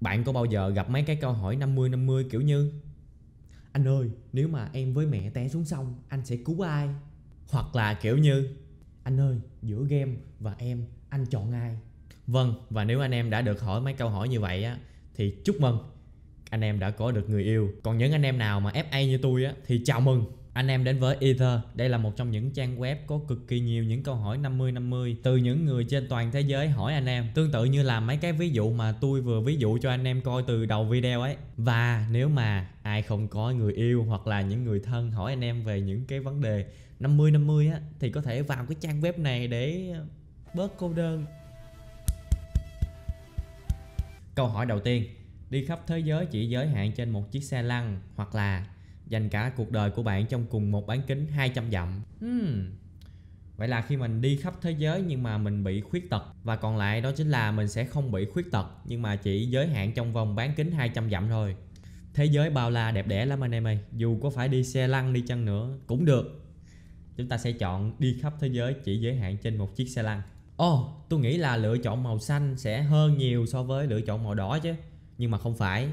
Bạn có bao giờ gặp mấy cái câu hỏi 50-50 kiểu như Anh ơi, nếu mà em với mẹ té xuống sông, anh sẽ cứu ai? Hoặc là kiểu như Anh ơi, giữa game và em, anh chọn ai? Vâng, và nếu anh em đã được hỏi mấy câu hỏi như vậy á Thì chúc mừng Anh em đã có được người yêu Còn những anh em nào mà FA như tôi á Thì chào mừng anh em đến với Ether, đây là một trong những trang web có cực kỳ nhiều những câu hỏi 50-50 từ những người trên toàn thế giới hỏi anh em. Tương tự như là mấy cái ví dụ mà tôi vừa ví dụ cho anh em coi từ đầu video ấy. Và nếu mà ai không có người yêu hoặc là những người thân hỏi anh em về những cái vấn đề 50-50 á thì có thể vào cái trang web này để bớt cô đơn. Câu hỏi đầu tiên, đi khắp thế giới chỉ giới hạn trên một chiếc xe lăn hoặc là dành cả cuộc đời của bạn trong cùng một bán kính 200 dặm. Hmm. Vậy là khi mình đi khắp thế giới nhưng mà mình bị khuyết tật và còn lại đó chính là mình sẽ không bị khuyết tật nhưng mà chỉ giới hạn trong vòng bán kính 200 dặm thôi. Thế giới bao la đẹp đẽ lắm anh em ơi, dù có phải đi xe lăn đi chăng nữa cũng được. Chúng ta sẽ chọn đi khắp thế giới chỉ giới hạn trên một chiếc xe lăn. Ồ, oh, tôi nghĩ là lựa chọn màu xanh sẽ hơn nhiều so với lựa chọn màu đỏ chứ. Nhưng mà không phải.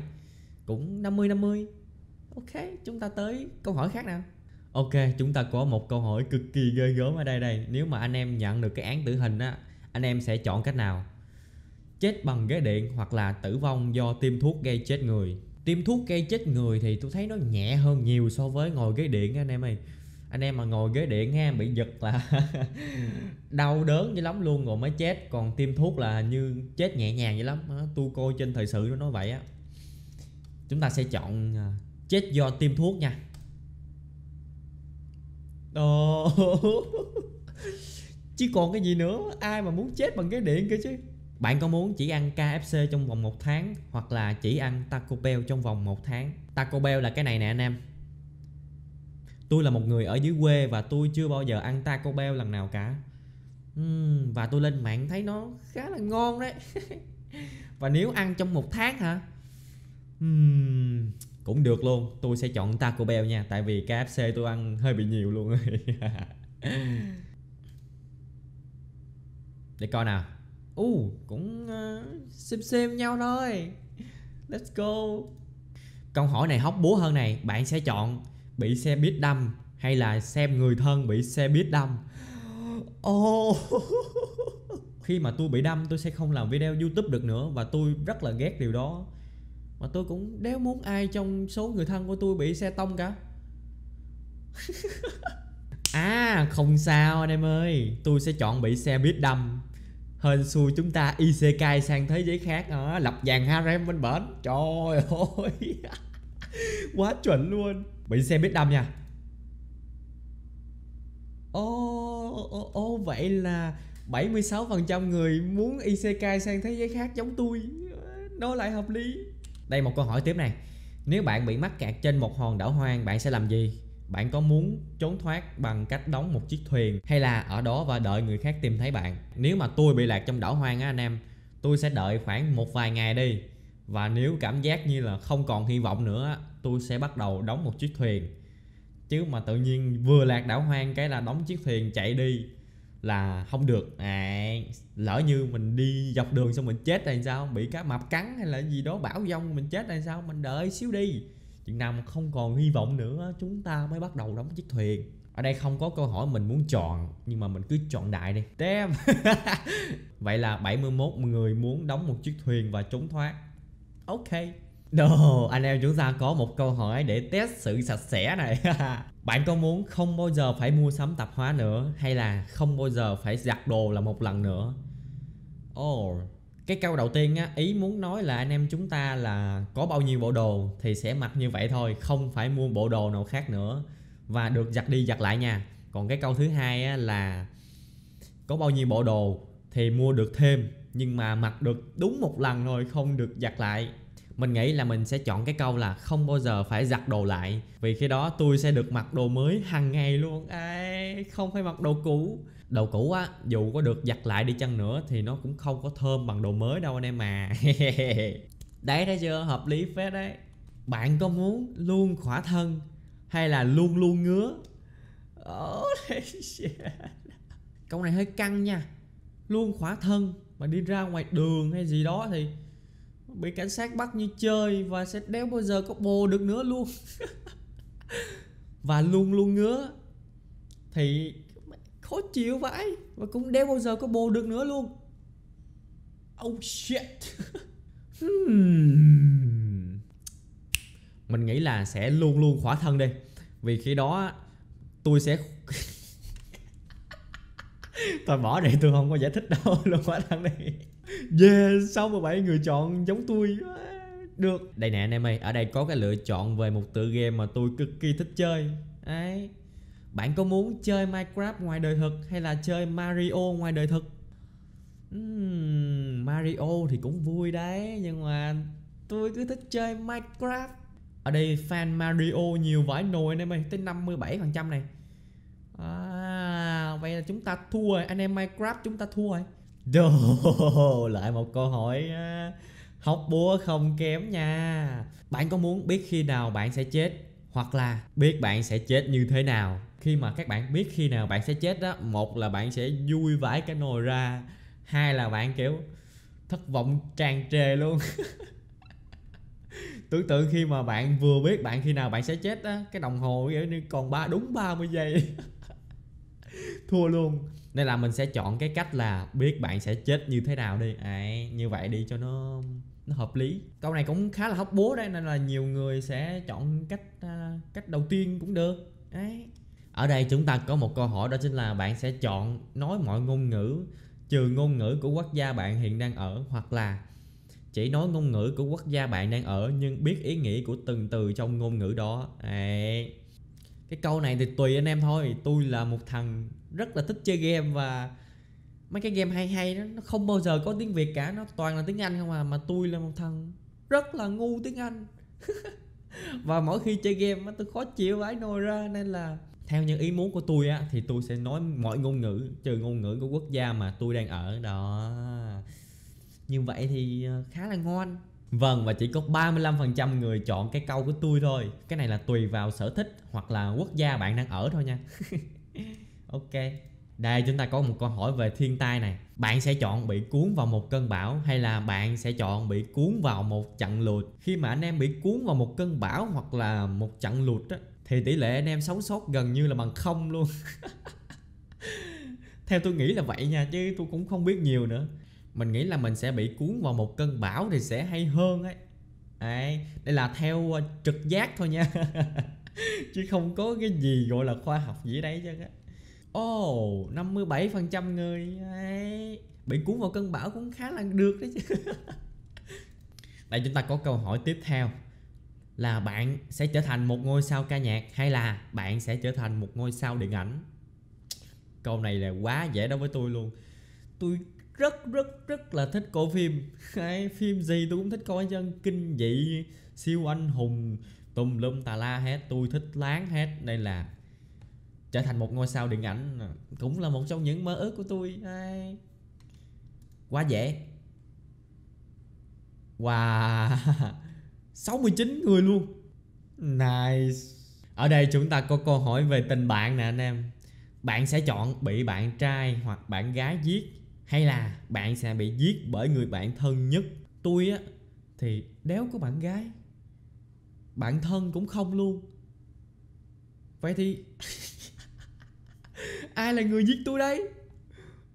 Cũng 50 50 ok chúng ta tới câu hỏi khác nào ok chúng ta có một câu hỏi cực kỳ ghê gớm ở đây đây nếu mà anh em nhận được cái án tử hình á anh em sẽ chọn cách nào chết bằng ghế điện hoặc là tử vong do tiêm thuốc gây chết người tiêm thuốc gây chết người thì tôi thấy nó nhẹ hơn nhiều so với ngồi ghế điện anh em ơi anh em mà ngồi ghế điện nghe bị giật là đau đớn dữ lắm luôn rồi mới chết còn tiêm thuốc là như chết nhẹ nhàng dữ lắm tu coi trên thời sự nó nói vậy á chúng ta sẽ chọn à, Chết do tiêm thuốc nha Ồ Chứ còn cái gì nữa Ai mà muốn chết bằng cái điện kia chứ bạn có muốn chỉ ăn KFC trong vòng 1 tháng hoặc là chỉ ăn Taco Bell trong vòng 1 tháng? Taco Bell là cái này nè anh em. Tôi là một người ở dưới quê và tôi chưa bao giờ ăn Taco Bell lần nào cả. Uhm, và tôi lên mạng thấy nó khá là ngon đấy. và nếu ăn trong một tháng hả? Uhm, cũng được luôn tôi sẽ chọn taco bell nha tại vì kfc tôi ăn hơi bị nhiều luôn để coi nào u uh, cũng uh, xem xem nhau thôi let's go câu hỏi này hóc búa hơn này bạn sẽ chọn bị xe buýt đâm hay là xem người thân bị xe buýt đâm oh. khi mà tôi bị đâm tôi sẽ không làm video youtube được nữa và tôi rất là ghét điều đó mà tôi cũng đéo muốn ai trong số người thân của tôi bị xe tông cả à không sao anh em ơi tôi sẽ chọn bị xe buýt đâm hên xui chúng ta isekai sang thế giới khác à, lập vàng harem bên bển trời ơi quá chuẩn luôn bị xe buýt đâm nha ô ô ô vậy là 76% người muốn isekai sang thế giới khác giống tôi nó lại hợp lý đây một câu hỏi tiếp này. Nếu bạn bị mắc kẹt trên một hòn đảo hoang, bạn sẽ làm gì? Bạn có muốn trốn thoát bằng cách đóng một chiếc thuyền hay là ở đó và đợi người khác tìm thấy bạn? Nếu mà tôi bị lạc trong đảo hoang á anh em, tôi sẽ đợi khoảng một vài ngày đi. Và nếu cảm giác như là không còn hy vọng nữa, tôi sẽ bắt đầu đóng một chiếc thuyền. Chứ mà tự nhiên vừa lạc đảo hoang cái là đóng chiếc thuyền chạy đi là không được à, lỡ như mình đi dọc đường xong mình chết hay sao bị cá mập cắn hay là gì đó bão giông mình chết hay sao mình đợi xíu đi chừng nào không còn hy vọng nữa chúng ta mới bắt đầu đóng chiếc thuyền ở đây không có câu hỏi mình muốn chọn nhưng mà mình cứ chọn đại đi damn vậy là 71 người muốn đóng một chiếc thuyền và trốn thoát ok Đồ, anh em chúng ta có một câu hỏi để test sự sạch sẽ này Bạn có muốn không bao giờ phải mua sắm tạp hóa nữa Hay là không bao giờ phải giặt đồ là một lần nữa oh, cái câu đầu tiên á, ý muốn nói là anh em chúng ta là có bao nhiêu bộ đồ thì sẽ mặc như vậy thôi Không phải mua bộ đồ nào khác nữa Và được giặt đi giặt lại nha Còn cái câu thứ hai á, là có bao nhiêu bộ đồ thì mua được thêm Nhưng mà mặc được đúng một lần thôi không được giặt lại mình nghĩ là mình sẽ chọn cái câu là không bao giờ phải giặt đồ lại vì khi đó tôi sẽ được mặc đồ mới hàng ngày luôn ấy không phải mặc đồ cũ đồ cũ á dù có được giặt lại đi chăng nữa thì nó cũng không có thơm bằng đồ mới đâu anh em mà đấy thấy chưa hợp lý phết đấy bạn có muốn luôn khỏa thân hay là luôn luôn ngứa câu này hơi căng nha luôn khỏa thân mà đi ra ngoài đường hay gì đó thì bị cảnh sát bắt như chơi và sẽ đéo bao giờ có bồ được nữa luôn và luôn luôn ngứa thì khó chịu vãi và cũng đéo bao giờ có bồ được nữa luôn oh shit hmm. mình nghĩ là sẽ luôn luôn khỏa thân đi vì khi đó tôi sẽ Thôi bỏ đi tôi không có giải thích đâu luôn quá thằng này về Yeah bảy người chọn giống tôi Được Đây nè anh em ơi Ở đây có cái lựa chọn về một tựa game mà tôi cực kỳ thích chơi ấy Bạn có muốn chơi Minecraft ngoài đời thực Hay là chơi Mario ngoài đời thực uhm, Mario thì cũng vui đấy Nhưng mà tôi cứ thích chơi Minecraft Ở đây fan Mario nhiều vãi nồi anh em ơi Tới 57% này à, vậy là chúng ta thua rồi anh em minecraft chúng ta thua rồi đồ lại một câu hỏi học búa không kém nha bạn có muốn biết khi nào bạn sẽ chết hoặc là biết bạn sẽ chết như thế nào khi mà các bạn biết khi nào bạn sẽ chết đó một là bạn sẽ vui vãi cái nồi ra hai là bạn kiểu thất vọng tràn trề luôn tưởng tượng khi mà bạn vừa biết bạn khi nào bạn sẽ chết á cái đồng hồ kiểu như còn ba đúng 30 giây thua luôn nên là mình sẽ chọn cái cách là biết bạn sẽ chết như thế nào đi à, như vậy đi cho nó nó hợp lý câu này cũng khá là hóc búa đấy nên là nhiều người sẽ chọn cách uh, cách đầu tiên cũng được đấy ở đây chúng ta có một câu hỏi đó chính là bạn sẽ chọn nói mọi ngôn ngữ trừ ngôn ngữ của quốc gia bạn hiện đang ở hoặc là chỉ nói ngôn ngữ của quốc gia bạn đang ở nhưng biết ý nghĩa của từng từ trong ngôn ngữ đó đấy. cái câu này thì tùy anh em thôi tôi là một thằng rất là thích chơi game và mấy cái game hay hay đó nó không bao giờ có tiếng việt cả nó toàn là tiếng anh không à mà tôi là một thằng rất là ngu tiếng anh và mỗi khi chơi game á tôi khó chịu vãi nồi ra nên là theo những ý muốn của tôi á thì tôi sẽ nói mọi ngôn ngữ trừ ngôn ngữ của quốc gia mà tôi đang ở đó như vậy thì ờ, khá là ngon Vâng và chỉ có 35% người chọn cái câu của tôi thôi Cái này là tùy vào sở thích hoặc là quốc gia bạn đang ở thôi nha Ok Đây chúng ta có một câu hỏi về thiên tai này Bạn sẽ chọn bị cuốn vào một cơn bão Hay là bạn sẽ chọn bị cuốn vào một trận lụt Khi mà anh em bị cuốn vào một cơn bão Hoặc là một trận lụt á Thì tỷ lệ anh em sống sót gần như là bằng không luôn Theo tôi nghĩ là vậy nha Chứ tôi cũng không biết nhiều nữa Mình nghĩ là mình sẽ bị cuốn vào một cơn bão Thì sẽ hay hơn ấy Đấy, đây là theo ờ, trực giác thôi nha chứ không có cái gì gọi là khoa học gì đấy chứ á Ồ, oh, 57% người ấy. Bị cuốn vào cơn bão cũng khá là được đấy chứ Vậy chúng ta có câu hỏi tiếp theo Là bạn sẽ trở thành một ngôi sao ca nhạc Hay là bạn sẽ trở thành một ngôi sao điện ảnh Câu này là quá dễ đối với tôi luôn Tôi rất rất rất là thích coi phim Hay, Phim gì tôi cũng thích coi chân Kinh dị, siêu anh hùng Tùm lum tà la hết Tôi thích láng hết Đây là trở thành một ngôi sao điện ảnh cũng là một trong những mơ ước của tôi Ai... quá dễ wow 69 người luôn nice ở đây chúng ta có câu hỏi về tình bạn nè anh em bạn sẽ chọn bị bạn trai hoặc bạn gái giết hay là bạn sẽ bị giết bởi người bạn thân nhất tôi á thì đéo có bạn gái bạn thân cũng không luôn vậy thì ai là người giết tôi đây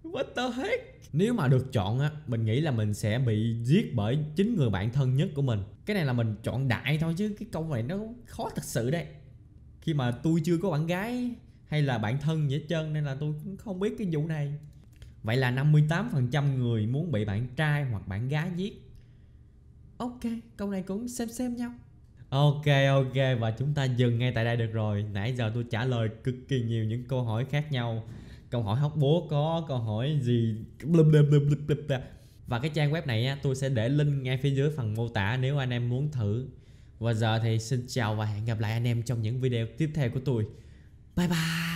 what the heck nếu mà được chọn á mình nghĩ là mình sẽ bị giết bởi chính người bạn thân nhất của mình cái này là mình chọn đại thôi chứ cái câu này nó khó thật sự đấy khi mà tôi chưa có bạn gái hay là bạn thân gì hết trơn nên là tôi cũng không biết cái vụ này vậy là 58% người muốn bị bạn trai hoặc bạn gái giết ok câu này cũng xem xem nhau Ok ok và chúng ta dừng ngay tại đây được rồi Nãy giờ tôi trả lời cực kỳ nhiều những câu hỏi khác nhau Câu hỏi hóc búa có, câu hỏi gì Và cái trang web này tôi sẽ để link ngay phía dưới phần mô tả nếu anh em muốn thử Và giờ thì xin chào và hẹn gặp lại anh em trong những video tiếp theo của tôi Bye bye